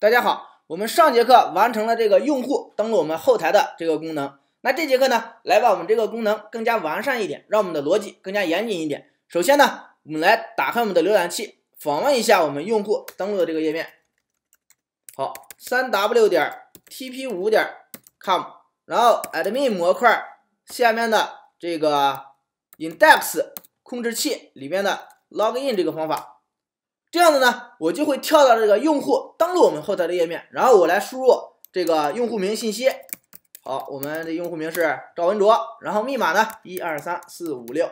大家好，我们上节课完成了这个用户登录我们后台的这个功能。那这节课呢，来把我们这个功能更加完善一点，让我们的逻辑更加严谨一点。首先呢，我们来打开我们的浏览器，访问一下我们用户登录的这个页面。好，三 w 点 tp 五点 com，然后 admin 模块下面的这个 index 控制器里面的 login 这个方法。这样的呢，我就会跳到这个用户登录我们后台的页面，然后我来输入这个用户名信息。好，我们的用户名是赵文卓，然后密码呢，一二三四五六，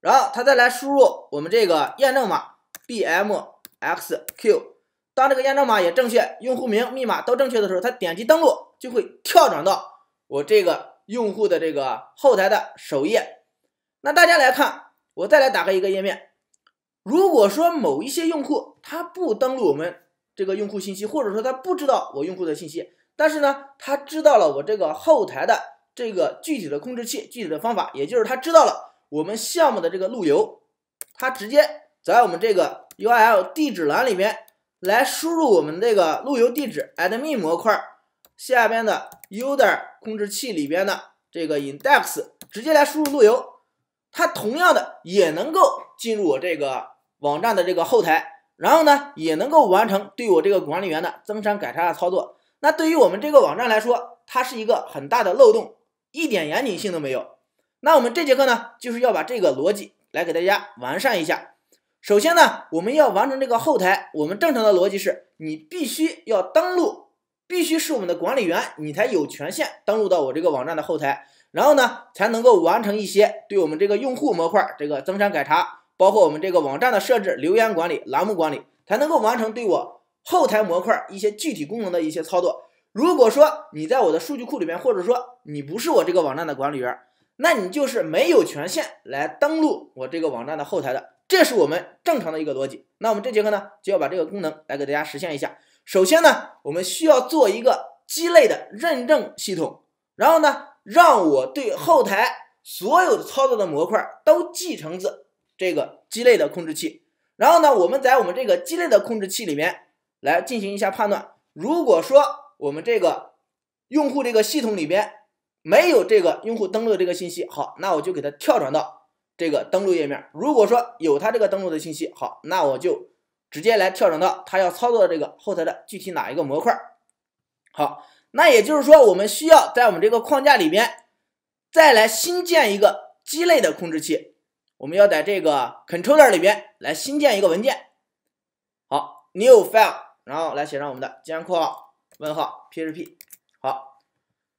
然后他再来输入我们这个验证码 b m x q。当这个验证码也正确，用户名、密码都正确的时候，他点击登录就会跳转到我这个用户的这个后台的首页。那大家来看，我再来打开一个页面。如果说某一些用户他不登录我们这个用户信息，或者说他不知道我用户的信息，但是呢，他知道了我这个后台的这个具体的控制器具体的方法，也就是他知道了我们项目的这个路由，他直接在我们这个 U L 地址栏里面来输入我们这个路由地址，Admin 模块下边的 User 控制器里边的这个 Index，直接来输入路由，他同样的也能够进入我这个。网站的这个后台，然后呢，也能够完成对我这个管理员的增删改查的操作。那对于我们这个网站来说，它是一个很大的漏洞，一点严谨性都没有。那我们这节课呢，就是要把这个逻辑来给大家完善一下。首先呢，我们要完成这个后台，我们正常的逻辑是你必须要登录，必须是我们的管理员，你才有权限登录到我这个网站的后台，然后呢，才能够完成一些对我们这个用户模块这个增删改查。包括我们这个网站的设置、留言管理、栏目管理，才能够完成对我后台模块一些具体功能的一些操作。如果说你在我的数据库里面，或者说你不是我这个网站的管理员，那你就是没有权限来登录我这个网站的后台的。这是我们正常的一个逻辑。那我们这节课呢，就要把这个功能来给大家实现一下。首先呢，我们需要做一个鸡肋的认证系统，然后呢，让我对后台所有的操作的模块都继承自。这个机类的控制器，然后呢，我们在我们这个机类的控制器里面来进行一下判断。如果说我们这个用户这个系统里边没有这个用户登录的这个信息，好，那我就给它跳转到这个登录页面。如果说有它这个登录的信息，好，那我就直接来跳转到他要操作的这个后台的具体哪一个模块。好，那也就是说，我们需要在我们这个框架里边再来新建一个机类的控制器。我们要在这个 controller 里边来新建一个文件，好，new file，然后来写上我们的尖括号问号 php，好，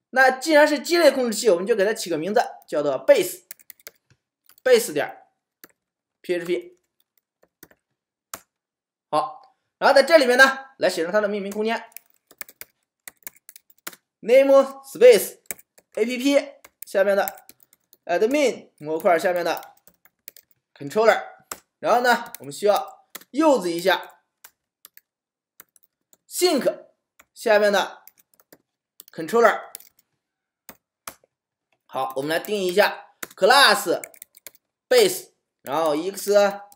那既然是基类控制器，我们就给它起个名字，叫做 base，base 点 php，好，然后在这里面呢，来写上它的命名空间，namespace app 下面的 admin 模块下面的 Controller，然后呢，我们需要柚子一下，think 下面的 Controller。好，我们来定义一下 class base，然后 e x t e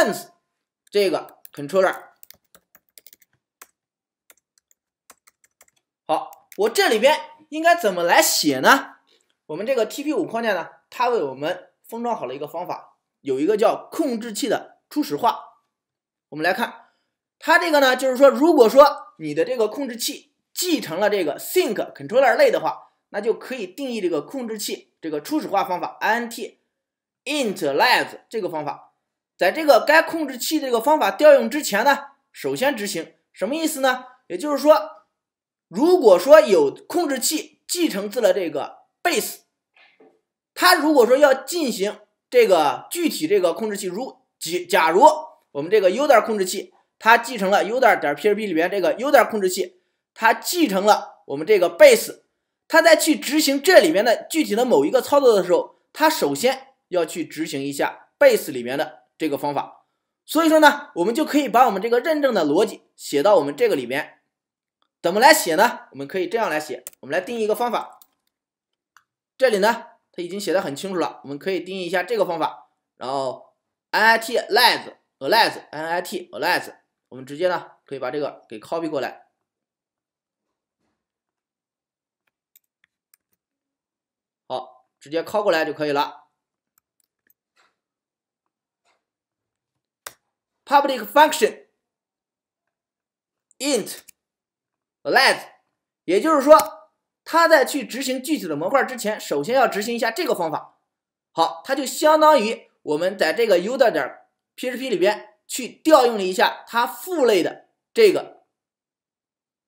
n s 这个 Controller。好，我这里边应该怎么来写呢？我们这个 TP 五框架呢，它为我们封装好了一个方法。有一个叫控制器的初始化，我们来看，它这个呢，就是说，如果说你的这个控制器继承了这个 Think Controller 类的话，那就可以定义这个控制器这个初始化方法 int int lives 这个方法，在这个该控制器这个方法调用之前呢，首先执行什么意思呢？也就是说，如果说有控制器继承自了这个 Base，它如果说要进行。这个具体这个控制器，如假假如我们这个 u d r 控制器，它继承了 u d r 点 P R P 里边这个 u d r 控制器，它继承了我们这个 Base，它在去执行这里边的具体的某一个操作的时候，它首先要去执行一下 Base 里面的这个方法。所以说呢，我们就可以把我们这个认证的逻辑写到我们这个里边。怎么来写呢？我们可以这样来写，我们来定义一个方法，这里呢。它已经写的很清楚了，我们可以定义一下这个方法，然后 n i t l e s a l e z n i t l e s 我们直接呢可以把这个给 copy 过来，好，直接拷过来就可以了。public function int less，也就是说。它在去执行具体的模块之前，首先要执行一下这个方法。好，它就相当于我们在这个 U r 点 P h P 里边去调用了一下它父类的这个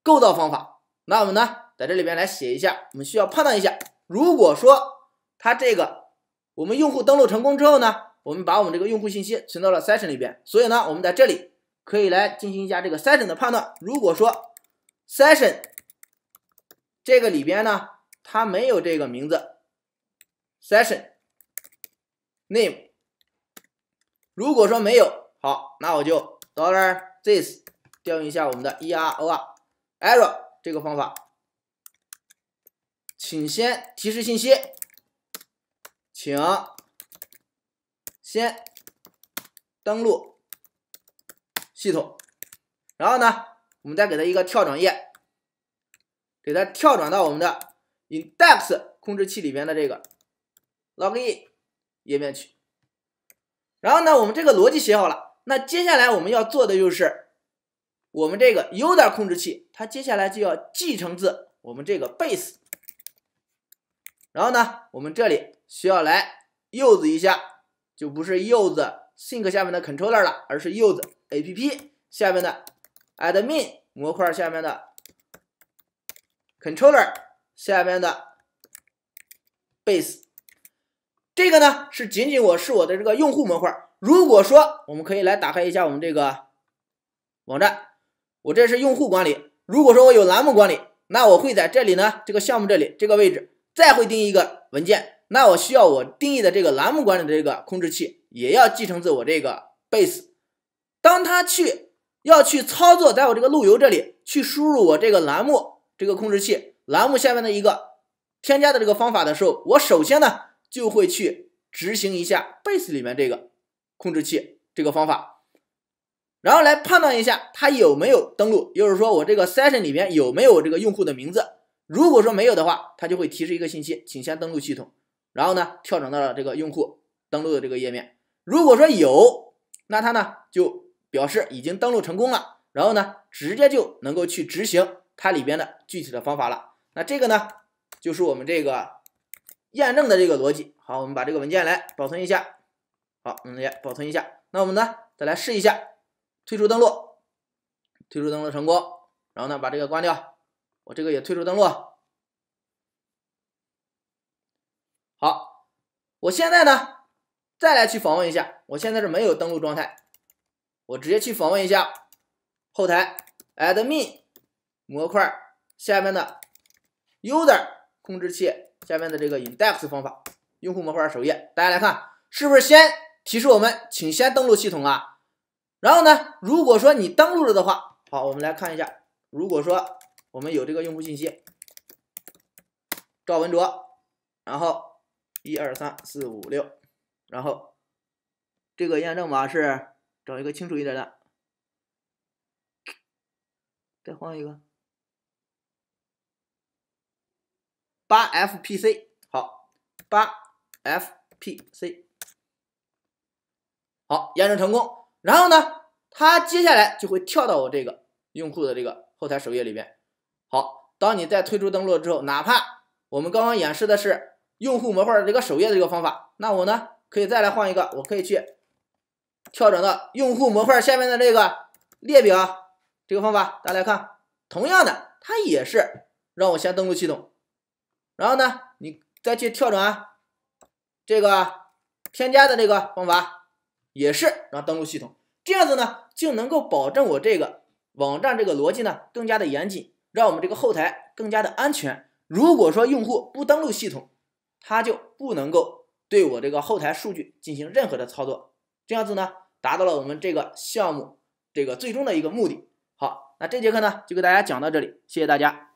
构造方法。那我们呢，在这里边来写一下，我们需要判断一下，如果说它这个我们用户登录成功之后呢，我们把我们这个用户信息存到了 Session 里边，所以呢，我们在这里可以来进行一下这个 Session 的判断。如果说 Session 这个里边呢，它没有这个名字，session name。如果说没有，好，那我就 dollar this 调用一下我们的 E R O R error 这个方法，请先提示信息，请先登录系统，然后呢，我们再给它一个跳转页。给它跳转到我们的 index 控制器里边的这个 login 页面去。然后呢，我们这个逻辑写好了，那接下来我们要做的就是，我们这个 user 控制器，它接下来就要继承自我们这个 base。然后呢，我们这里需要来柚子一下，就不是柚子 sync 下面的 controller 了，而是柚子 app 下面的 admin 模块下面的。Controller 下面的 base，这个呢是仅仅我是我的这个用户模块。如果说我们可以来打开一下我们这个网站，我这是用户管理。如果说我有栏目管理，那我会在这里呢这个项目这里这个位置再会定义一个文件。那我需要我定义的这个栏目管理的这个控制器也要继承自我这个 base。当他去要去操作，在我这个路由这里去输入我这个栏目。这个控制器栏目下面的一个添加的这个方法的时候，我首先呢就会去执行一下 base 里面这个控制器这个方法，然后来判断一下它有没有登录，就是说我这个 session 里面有没有这个用户的名字，如果说没有的话，它就会提示一个信息，请先登录系统，然后呢跳转到了这个用户登录的这个页面，如果说有，那他呢就表示已经登录成功了，然后呢直接就能够去执行。它里边的具体的方法了。那这个呢，就是我们这个验证的这个逻辑。好，我们把这个文件来保存一下。好，我们也保存一下。那我们呢，再来试一下退出登录。退出登录成功。然后呢，把这个关掉。我这个也退出登录。好，我现在呢，再来去访问一下。我现在是没有登录状态。我直接去访问一下后台 admin。模块下面的 user 控制器下面的这个 index 方法，用户模块首页，大家来看，是不是先提示我们请先登录系统啊？然后呢，如果说你登录了的话，好，我们来看一下，如果说我们有这个用户信息，赵文卓，然后一二三四五六，然后这个验证码是找一个清楚一点的，再换一个。八 fpc 好，八 fpc 好，验证成功。然后呢，它接下来就会跳到我这个用户的这个后台首页里边。好，当你在退出登录之后，哪怕我们刚刚演示的是用户模块这个首页的这个方法，那我呢可以再来换一个，我可以去跳转到用户模块下面的这个列表这个方法。大家看，同样的，它也是让我先登录系统。然后呢，你再去跳转这个添加的这个方法，也是然后登录系统。这样子呢，就能够保证我这个网站这个逻辑呢更加的严谨，让我们这个后台更加的安全。如果说用户不登录系统，他就不能够对我这个后台数据进行任何的操作。这样子呢，达到了我们这个项目这个最终的一个目的。好，那这节课呢就给大家讲到这里，谢谢大家。